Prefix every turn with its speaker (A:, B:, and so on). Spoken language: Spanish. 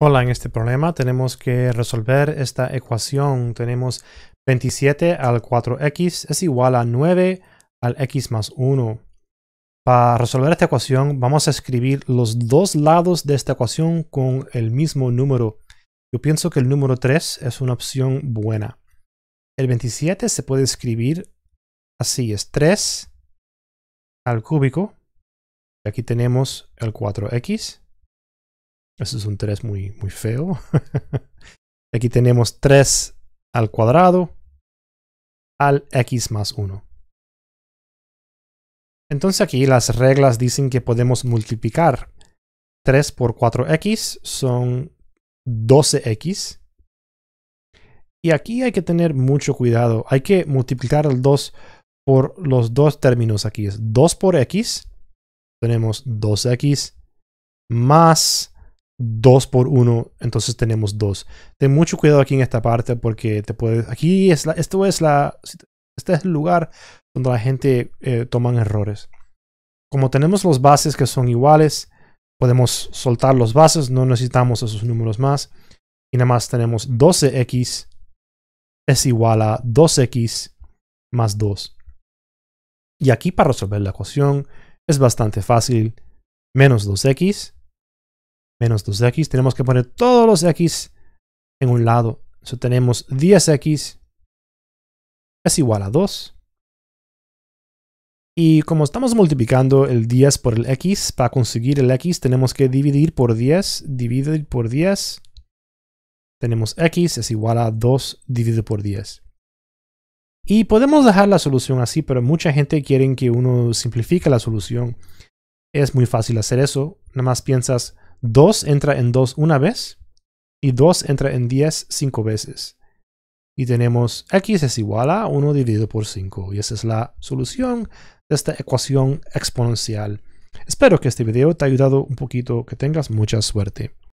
A: Hola, en este problema tenemos que resolver esta ecuación. Tenemos 27 al 4x es igual a 9 al x más 1. Para resolver esta ecuación vamos a escribir los dos lados de esta ecuación con el mismo número. Yo pienso que el número 3 es una opción buena. El 27 se puede escribir así, es 3 al cúbico. y Aquí tenemos el 4x eso es un 3 muy, muy feo. Aquí tenemos 3 al cuadrado al x más 1. Entonces aquí las reglas dicen que podemos multiplicar 3 por 4x son 12x. Y aquí hay que tener mucho cuidado. Hay que multiplicar el 2 por los dos términos aquí. Es 2 por x. Tenemos 2x más 2 por 1, entonces tenemos 2. Ten mucho cuidado aquí en esta parte porque te puedes... Aquí es la, esto es la... Este es el lugar donde la gente eh, toman errores. Como tenemos los bases que son iguales, podemos soltar los bases, no necesitamos esos números más. Y nada más tenemos 12x es igual a 2x más 2. Y aquí para resolver la ecuación es bastante fácil. Menos 2x menos 2x. Tenemos que poner todos los x en un lado. Entonces tenemos 10x es igual a 2. Y como estamos multiplicando el 10 por el x, para conseguir el x tenemos que dividir por 10, dividir por 10. Tenemos x es igual a 2 dividido por 10. Y podemos dejar la solución así, pero mucha gente quiere que uno simplifique la solución. Es muy fácil hacer eso. Nada más piensas, 2 entra en 2 una vez y 2 entra en 10 cinco veces. Y tenemos x es igual a 1 dividido por 5. Y esa es la solución de esta ecuación exponencial. Espero que este video te haya ayudado un poquito, que tengas mucha suerte.